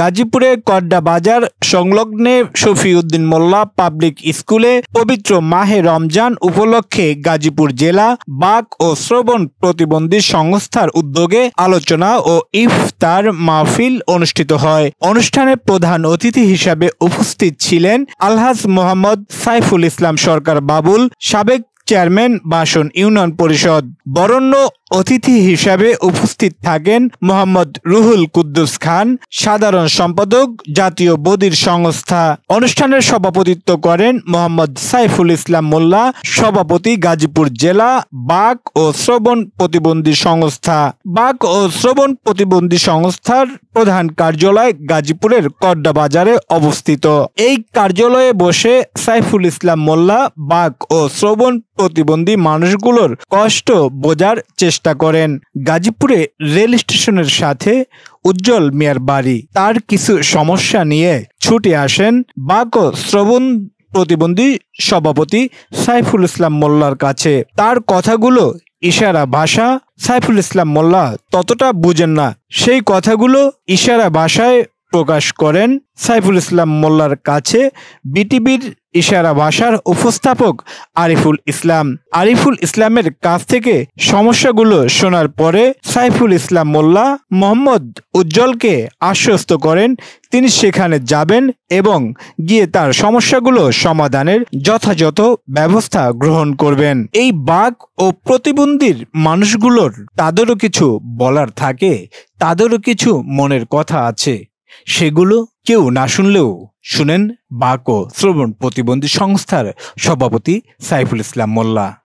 গাজীপুরের কড্ডা বাজার সংলগ্নে শফিউদ্দিন মোল্লা পাবলিক স্কুলে পবিত্র মাহে রমজান উপলক্ষে গাজীপুর জেলা বাক ও শ্রবণ প্রতিবন্ধী সংস্থার উদ্যোগে আলোচনা ও ইফতার মাহফিল অনুষ্ঠিত হয় অনুষ্ঠানে প্রধান অতিথি হিসাবে উপস্থিত ছিলেন আলহাজ মোহাম্মদ সাইফুল ইসলাম সরকার বাবুল সাবেক চেয়ারম্যান বাসন ইউনিয়ন পরিষদ বরণ্য অতিথি হিসাবে উপস্থিত থাকেন মোহাম্মদ রুহুল কুদ্দুস খান সাধারণ সম্পাদক জাতীয় বদির সংস্থা অনুষ্ঠানের সভাপতিত্ব করেন মোহাম্মদ সাইফুল ইসলাম মোল্লা সভাপতি গাজীপুর জেলা বাক ও শ্রবণ প্রতিবন্ধী সংস্থা বাক ও শ্রবণ প্রতিবন্ধী সংস্থার প্রধান কার্যালয় গাজীপুরের কড্ডা বাজারে অবস্থিত এই কার্যালয়ে বসে সাইফুল ইসলাম মোল্লা বাক ও শ্রবণ প্রতিবন্ধী মানুষগুলোর কষ্ট বোঝার চেষ্টা নাশতা করেন গাজীপুরে রেল স্টেশনের সাথে উজ্জ্বল মিয়ার বাড়ি তার কিছু সমস্যা নিয়ে ছুটে আসেন বাক শ্রবণ প্রতিবন্ধী সভাপতি সাইফুল ইসলাম মোল্লার কাছে তার কথাগুলো ইশারা ভাষা সাইফুল ইসলাম মোল্লা ততটা বুঝেন না সেই কথাগুলো ইশারা ভাষায় প্রকাশ করেন সাইফুল ইসলাম মোল্লার কাছে বিটিভির ইশারা ভাষার উপস্থাপক আরিফুল ইসলাম আরিফুল ইসলামের কাছ থেকে সমস্যাগুলো শোনার পরে সাইফুল ইসলাম মোল্লা মোহাম্মদ উজ্জ্বলকে আশ্বস্ত করেন তিনি সেখানে যাবেন এবং গিয়ে তার সমস্যাগুলো সমাধানের যথাযথ ব্যবস্থা গ্রহণ করবেন এই বাঘ ও প্রতিবন্ধীর মানুষগুলোর তাদেরও কিছু বলার থাকে তাদেরও কিছু মনের কথা আছে সেগুলো কেউ না শুনলেও শুনেন বাক ও শ্রবণ প্রতিবন্ধী সংস্থার সভাপতি সাইফুল ইসলাম মোল্লা